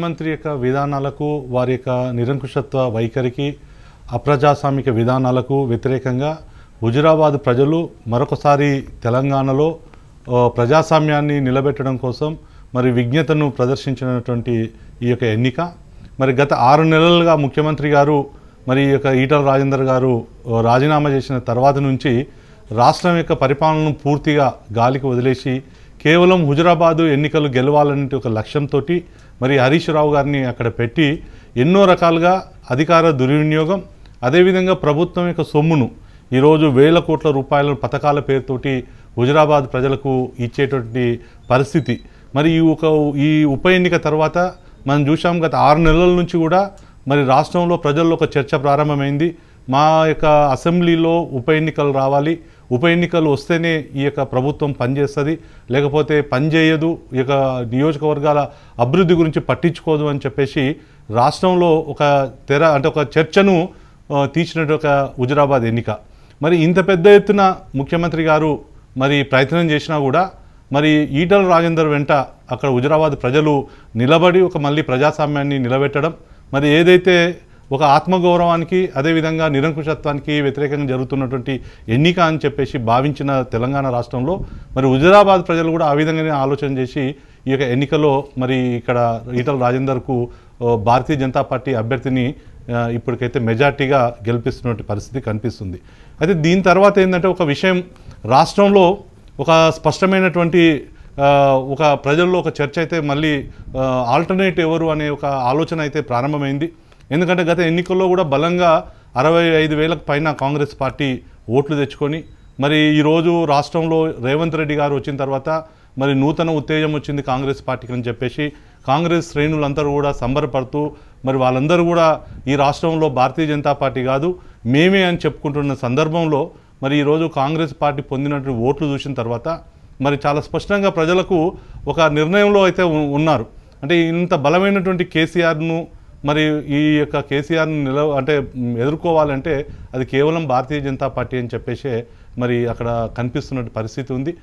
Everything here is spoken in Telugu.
ముఖ్యమంత్రి యొక్క విధానాలకు వారి యొక్క నిరంకుశత్వ వైఖరికి అప్రజాస్వామిక విధానాలకు వ్యతిరేకంగా హుజురాబాద్ ప్రజలు మరొకసారి తెలంగాణలో ప్రజాస్వామ్యాన్ని నిలబెట్టడం కోసం మరి విజ్ఞతను ప్రదర్శించినటువంటి ఈ యొక్క ఎన్నిక మరి గత ఆరు నెలలుగా ముఖ్యమంత్రి గారు మరి ఈ యొక్క ఈటల రాజేందర్ గారు రాజీనామా చేసిన తర్వాత నుంచి రాష్ట్రం యొక్క పరిపాలనను పూర్తిగా గాలికి వదిలేసి కేవలం హుజురాబాదు ఎన్నికలు గెలవాలనే ఒక లక్ష్యంతో మరి హరీష్ రావు గారిని అక్కడ పెట్టి ఎన్నో రకాలుగా అధికార దుర్వినియోగం అదేవిధంగా ప్రభుత్వం యొక్క సొమ్మును ఈరోజు వేల కోట్ల రూపాయల పథకాల పేరుతోటి హుజురాబాద్ ప్రజలకు ఇచ్చేటువంటి పరిస్థితి మరి ఈ ఒక ఈ ఉప ఎన్నిక తర్వాత మనం చూసాం గత ఆరు నెలల నుంచి కూడా మరి రాష్ట్రంలో ప్రజల్లో ఒక చర్చ ప్రారంభమైంది మా యొక్క అసెంబ్లీలో ఉప ఎన్నికలు రావాలి ఉప ఎన్నికలు వస్తేనే ఈ యొక్క ప్రభుత్వం పనిచేస్తుంది లేకపోతే పనిచేయదు ఈ యొక్క నియోజకవర్గాల అభివృద్ధి గురించి పట్టించుకోదు అని చెప్పేసి రాష్ట్రంలో ఒక తెర అంటే ఒక చర్చను తీసినట్టు ఒక హుజరాబాద్ ఎన్నిక మరి ఇంత పెద్ద ఎత్తున ముఖ్యమంత్రి గారు మరి ప్రయత్నం చేసినా కూడా మరి ఈటల రాజేందర్ వెంట అక్కడ హుజరాబాద్ ప్రజలు నిలబడి ఒక మళ్ళీ ప్రజాస్వామ్యాన్ని నిలబెట్టడం మరి ఏదైతే ఒక ఆత్మగౌరవానికి అదేవిధంగా నిరంకుశత్వానికి వ్యతిరేకంగా జరుగుతున్నటువంటి ఎన్నిక అని చెప్పేసి భావించిన తెలంగాణ రాష్ట్రంలో మరి హుజరాబాద్ ప్రజలు కూడా ఆ విధంగానే ఆలోచన చేసి ఈ యొక్క ఎన్నికలో మరి ఇక్కడ ఈటల రాజేందర్కు భారతీయ జనతా పార్టీ అభ్యర్థిని ఇప్పటికైతే మెజార్టీగా గెలిపిస్తున్నటువంటి పరిస్థితి కనిపిస్తుంది అయితే దీని తర్వాత ఏంటంటే ఒక విషయం రాష్ట్రంలో ఒక స్పష్టమైనటువంటి ఒక ప్రజల్లో ఒక చర్చ అయితే మళ్ళీ ఆల్టర్నేట్ ఎవరు అనే ఒక ఆలోచన అయితే ప్రారంభమైంది ఎందుకంటే గత ఎన్నికల్లో కూడా బలంగా అరవై ఐదు వేలకు పైన కాంగ్రెస్ పార్టీ ఓట్లు తెచ్చుకొని మరి ఈరోజు రాష్ట్రంలో రేవంత్ రెడ్డి గారు వచ్చిన తర్వాత మరి నూతన ఉత్తేజం వచ్చింది కాంగ్రెస్ పార్టీకి అని చెప్పేసి కాంగ్రెస్ శ్రేణులందరూ కూడా సంబరపడుతూ మరి వాళ్ళందరూ కూడా ఈ రాష్ట్రంలో భారతీయ జనతా పార్టీ కాదు మేమే అని చెప్పుకుంటున్న సందర్భంలో మరి ఈరోజు కాంగ్రెస్ పార్టీ పొందినటువంటి ఓట్లు చూసిన తర్వాత మరి చాలా స్పష్టంగా ప్రజలకు ఒక నిర్ణయంలో అయితే ఉన్నారు అంటే ఇంత బలమైనటువంటి కేసీఆర్ను మరి ఈ యొక్క కేసీఆర్ని నిలవ అంటే ఎదుర్కోవాలంటే అది కేవలం భారతీయ జనతా పార్టీ అని చెప్పేసి మరి అక్కడ కనిపిస్తున్న పరిస్థితి ఉంది